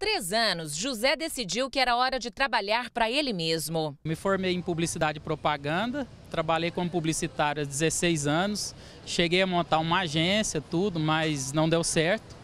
três anos, José decidiu que era hora de trabalhar para ele mesmo. Me formei em publicidade e propaganda, trabalhei como publicitário há 16 anos, cheguei a montar uma agência, tudo, mas não deu certo.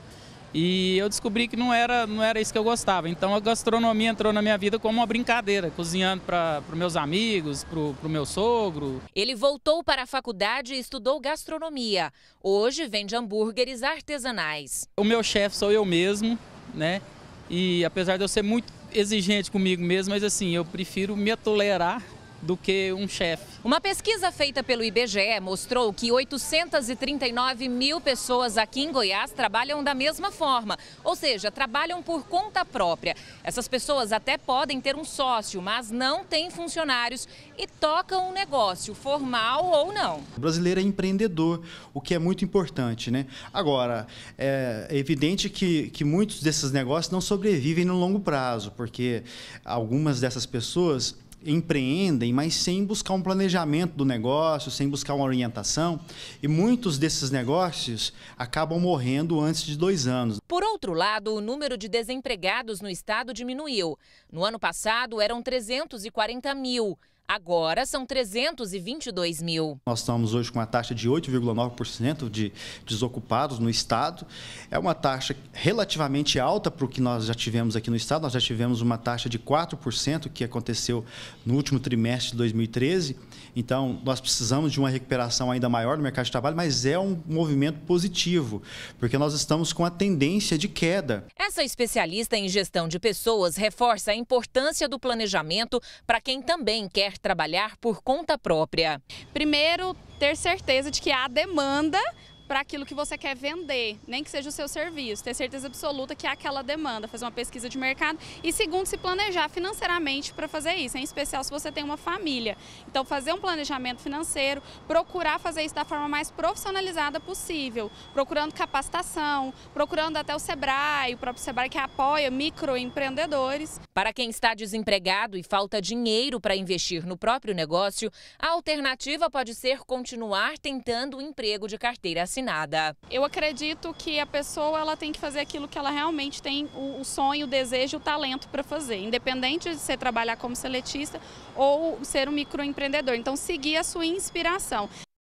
E eu descobri que não era, não era isso que eu gostava. Então a gastronomia entrou na minha vida como uma brincadeira, cozinhando para os meus amigos, para o meu sogro. Ele voltou para a faculdade e estudou gastronomia. Hoje vende hambúrgueres artesanais. O meu chefe sou eu mesmo, né? E apesar de eu ser muito exigente comigo mesmo, mas assim, eu prefiro me tolerar do que um chefe. Uma pesquisa feita pelo IBGE mostrou que 839 mil pessoas aqui em Goiás trabalham da mesma forma, ou seja, trabalham por conta própria. Essas pessoas até podem ter um sócio, mas não têm funcionários e tocam um negócio, formal ou não. O brasileiro é empreendedor, o que é muito importante. Né? Agora, é evidente que, que muitos desses negócios não sobrevivem no longo prazo, porque algumas dessas pessoas empreendem, mas sem buscar um planejamento do negócio, sem buscar uma orientação. E muitos desses negócios acabam morrendo antes de dois anos. Por outro lado, o número de desempregados no estado diminuiu. No ano passado, eram 340 mil. Agora são 322 mil. Nós estamos hoje com uma taxa de 8,9% de desocupados no Estado. É uma taxa relativamente alta para o que nós já tivemos aqui no Estado. Nós já tivemos uma taxa de 4% que aconteceu no último trimestre de 2013. Então, nós precisamos de uma recuperação ainda maior no mercado de trabalho, mas é um movimento positivo, porque nós estamos com a tendência de queda. Essa especialista em gestão de pessoas reforça a importância do planejamento para quem também quer trabalhar por conta própria. Primeiro, ter certeza de que há demanda para aquilo que você quer vender, nem que seja o seu serviço, ter certeza absoluta que há aquela demanda, fazer uma pesquisa de mercado e segundo se planejar financeiramente para fazer isso, em especial se você tem uma família. Então fazer um planejamento financeiro, procurar fazer isso da forma mais profissionalizada possível, procurando capacitação, procurando até o Sebrae, o próprio Sebrae que apoia microempreendedores, para quem está desempregado e falta dinheiro para investir no próprio negócio, a alternativa pode ser continuar tentando o emprego de carteira assinada. Eu acredito que a pessoa ela tem que fazer aquilo que ela realmente tem o, sonho, o desejo, o talento para fazer, independente de você trabalhar como seletista ou ser um microempreendedor. Então, seguir a sua inspiração.